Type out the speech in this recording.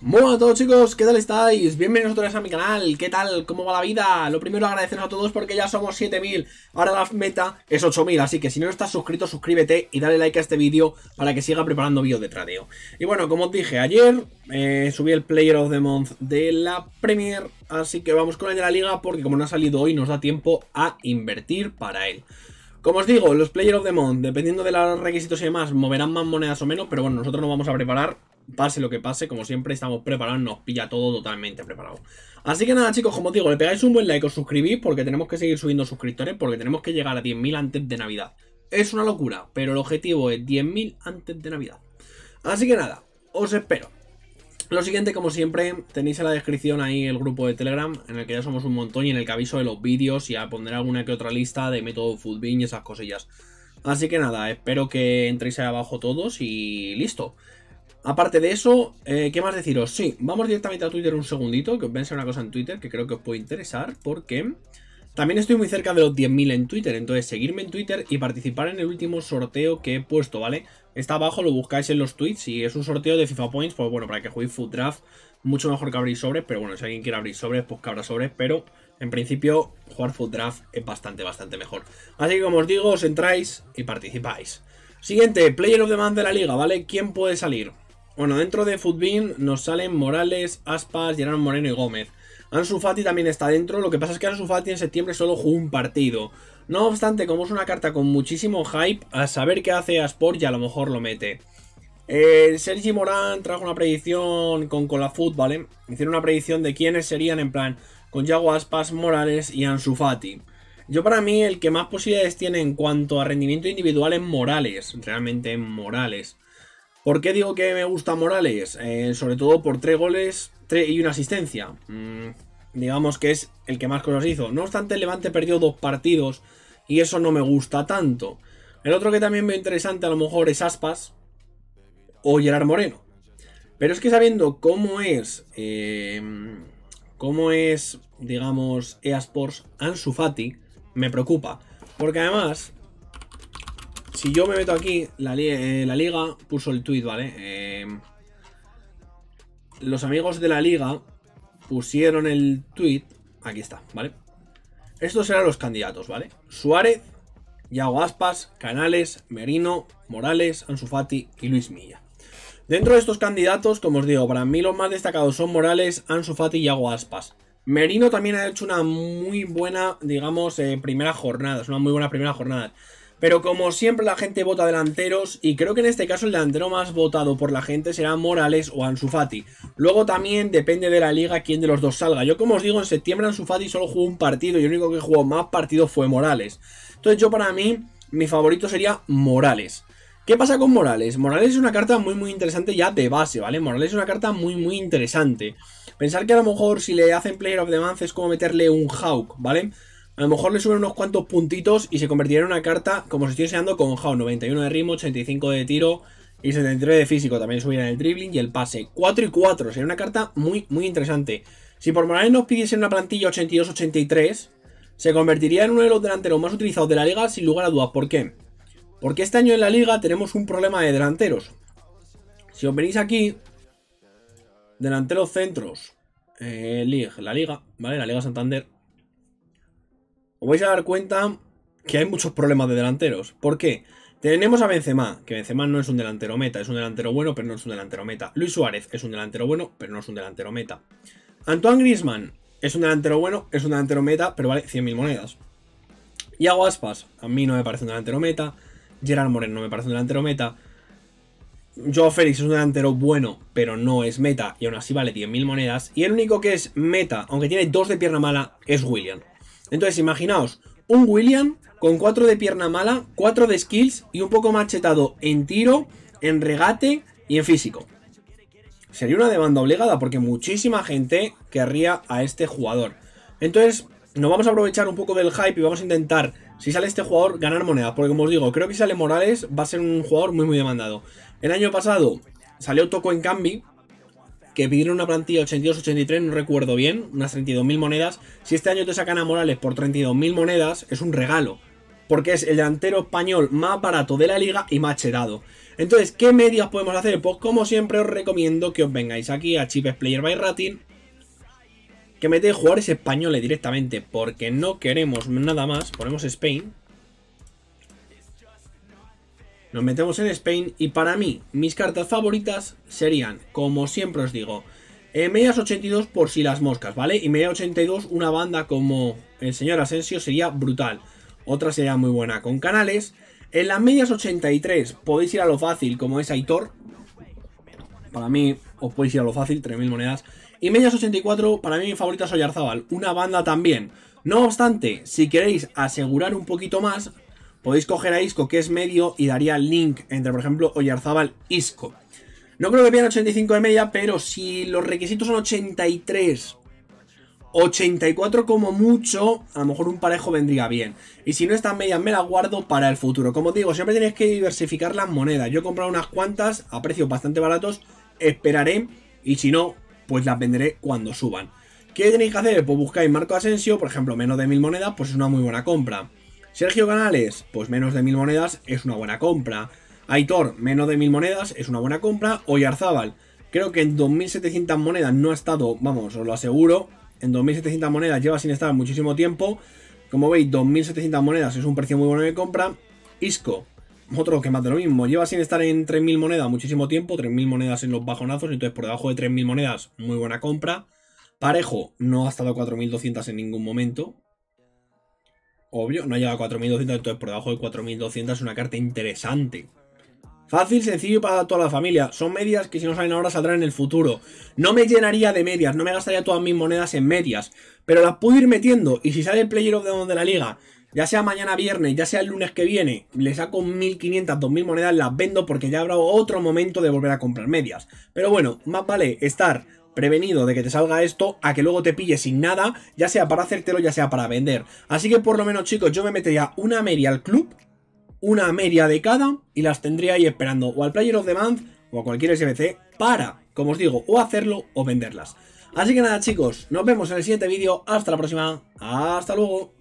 Muy a todos chicos, ¿qué tal estáis? Bienvenidos otra vez a mi canal, ¿qué tal? ¿Cómo va la vida? Lo primero agradeceros a todos porque ya somos 7000 Ahora la meta es 8000, así que si no estás suscrito suscríbete y dale like a este vídeo Para que siga preparando vídeos de tradeo Y bueno, como os dije ayer, eh, subí el Player of the Month de la Premier Así que vamos con el de la Liga porque como no ha salido hoy nos da tiempo a invertir para él como os digo, los Player of the Month, dependiendo de los requisitos y demás, moverán más monedas o menos, pero bueno, nosotros nos vamos a preparar pase lo que pase, como siempre estamos preparados, nos pilla todo totalmente preparado. Así que nada chicos, como os digo, le pegáis un buen like, os suscribís porque tenemos que seguir subiendo suscriptores, porque tenemos que llegar a 10.000 antes de Navidad. Es una locura, pero el objetivo es 10.000 antes de Navidad. Así que nada, os espero. Lo siguiente, como siempre, tenéis en la descripción ahí el grupo de Telegram, en el que ya somos un montón y en el que aviso de los vídeos y a poner alguna que otra lista de método Foodbin y esas cosillas. Así que nada, espero que entréis ahí abajo todos y listo. Aparte de eso, eh, ¿qué más deciros? Sí, vamos directamente a Twitter un segundito, que os pensé una cosa en Twitter que creo que os puede interesar, porque también estoy muy cerca de los 10.000 en Twitter, entonces seguirme en Twitter y participar en el último sorteo que he puesto, ¿vale? Está abajo, lo buscáis en los tweets y es un sorteo de FIFA Points, pues bueno, para que juguéis Food Draft, mucho mejor que abrir sobres, pero bueno, si alguien quiere abrir sobres, pues que abra sobres, pero en principio jugar Food Draft es bastante, bastante mejor. Así que como os digo, os entráis y participáis. Siguiente, Player of the Month de la liga, ¿vale? ¿Quién puede salir? Bueno, dentro de Futbin nos salen Morales, Aspas, Gerardo Moreno y Gómez. Ansu Fati también está dentro, lo que pasa es que Ansu Fati en septiembre solo jugó un partido. No obstante, como es una carta con muchísimo hype, a saber qué hace Aspor ya a lo mejor lo mete. Eh, Sergi Morán trajo una predicción con Colafut, ¿vale? Hicieron una predicción de quiénes serían en plan con Yago Aspas, Morales y Ansu Fati. Yo para mí el que más posibilidades tiene en cuanto a rendimiento individual es Morales, realmente Morales. ¿Por qué digo que me gusta Morales? Eh, sobre todo por tres goles y una asistencia. Mm, digamos que es el que más cosas hizo. No obstante, Levante perdió dos partidos y eso no me gusta tanto. El otro que también veo interesante a lo mejor es Aspas o Gerard Moreno. Pero es que sabiendo cómo es, eh, cómo es, digamos, EA Sports, Ansu Fati, me preocupa. Porque además, si yo me meto aquí, la, eh, liga puso el tweet, ¿vale? Eh, los amigos de la liga pusieron el tweet. Aquí está, ¿vale? Estos eran los candidatos, ¿vale? Suárez, Iago Aspas, Canales, Merino, Morales, Ansu y Luis Milla. Dentro de estos candidatos, como os digo, para mí los más destacados son Morales, Ansu y Yago Aspas. Merino también ha hecho una muy buena, digamos, eh, primera jornada. Es una muy buena primera jornada. Pero como siempre la gente vota delanteros y creo que en este caso el delantero más votado por la gente será Morales o Ansu Fati. Luego también depende de la liga quién de los dos salga. Yo como os digo, en septiembre Ansu Fati solo jugó un partido y el único que jugó más partidos fue Morales. Entonces yo para mí, mi favorito sería Morales. ¿Qué pasa con Morales? Morales es una carta muy muy interesante ya de base, ¿vale? Morales es una carta muy muy interesante. Pensar que a lo mejor si le hacen Player of the Month es como meterle un Hawk, ¿vale? A lo mejor le suben unos cuantos puntitos y se convertiría en una carta, como si estoy enseñando, con jao 91 de ritmo, 85 de tiro y 73 de físico. También subirán el dribbling y el pase. 4 y 4. Sería una carta muy, muy interesante. Si por Morales nos pidiesen una plantilla 82-83, se convertiría en uno de los delanteros más utilizados de la liga sin lugar a dudas. ¿Por qué? Porque este año en la liga tenemos un problema de delanteros. Si os venís aquí, delanteros centros, eh, la liga, ¿vale? La liga Santander os vais a dar cuenta que hay muchos problemas de delanteros. ¿Por qué? Tenemos a Benzema, que Benzema no es un delantero meta, es un delantero bueno, pero no es un delantero meta. Luis Suárez es un delantero bueno, pero no es un delantero meta. Antoine Griezmann es un delantero bueno, es un delantero meta, pero vale 100.000 monedas. Yago Aspas, a mí no me parece un delantero meta. Gerard Moreno no me parece un delantero meta. Joe Félix es un delantero bueno, pero no es meta y aún así vale 10.000 monedas. Y el único que es meta, aunque tiene dos de pierna mala, es William. Entonces, imaginaos, un William con 4 de pierna mala, 4 de skills y un poco machetado en tiro, en regate y en físico. Sería una demanda obligada porque muchísima gente querría a este jugador. Entonces, nos vamos a aprovechar un poco del hype y vamos a intentar, si sale este jugador, ganar monedas. Porque como os digo, creo que si sale Morales va a ser un jugador muy muy demandado. El año pasado salió Toco en Cambi, que pidieron una plantilla 82-83, no recuerdo bien, unas 32.000 monedas. Si este año te sacan a Morales por 32.000 monedas, es un regalo, porque es el delantero español más barato de la liga y más chedado. Entonces, ¿qué medias podemos hacer? Pues como siempre os recomiendo que os vengáis aquí a Chips Player by Rating, que metéis jugadores españoles directamente, porque no queremos nada más, ponemos Spain, nos metemos en Spain y para mí mis cartas favoritas serían, como siempre os digo, en medias 82 por si las moscas, ¿vale? Y media 82 una banda como el señor Asensio sería brutal. Otra sería muy buena con canales. En las medias 83 podéis ir a lo fácil como es Aitor. Para mí os podéis ir a lo fácil, 3.000 monedas. Y medias 84 para mí mi favorita es arzabal una banda también. No obstante, si queréis asegurar un poquito más, podéis coger a Isco, que es medio, y daría link entre, por ejemplo, Oyarzábal, Isco. No creo que pierdan 85 de media, pero si los requisitos son 83, 84 como mucho, a lo mejor un parejo vendría bien. Y si no están medias, me las guardo para el futuro. Como digo, siempre tenéis que diversificar las monedas. Yo he comprado unas cuantas a precios bastante baratos, esperaré y si no, pues las venderé cuando suban. ¿Qué tenéis que hacer? Pues buscáis Marco Asensio, por ejemplo, menos de mil monedas, pues es una muy buena compra. Sergio Canales, pues menos de mil monedas es una buena compra. Aitor, menos de mil monedas es una buena compra. Oyarzábal, creo que en 2.700 monedas no ha estado, vamos, os lo aseguro, en 2.700 monedas lleva sin estar muchísimo tiempo. Como veis, 2.700 monedas es un precio muy bueno de compra. Isco, otro que más de lo mismo, lleva sin estar en 3.000 monedas muchísimo tiempo, 3.000 monedas en los bajonazos, entonces por debajo de 3.000 monedas, muy buena compra. Parejo, no ha estado 4.200 en ningún momento, Obvio, no llegado a 4.200, entonces por debajo de 4.200 es una carta interesante. Fácil, sencillo para toda la familia. Son medias que si no salen ahora saldrán en el futuro. No me llenaría de medias, no me gastaría todas mis monedas en medias. Pero las puedo ir metiendo. Y si sale el Player of the de la liga, ya sea mañana viernes, ya sea el lunes que viene, le saco 1.500, 2.000 monedas, las vendo porque ya habrá otro momento de volver a comprar medias. Pero bueno, más vale estar prevenido de que te salga esto a que luego te pille sin nada, ya sea para hacértelo, ya sea para vender. Así que por lo menos, chicos, yo me metería una media al club, una media de cada, y las tendría ahí esperando o al Player of the Month o a cualquier SBC para, como os digo, o hacerlo o venderlas. Así que nada, chicos, nos vemos en el siguiente vídeo. Hasta la próxima. Hasta luego.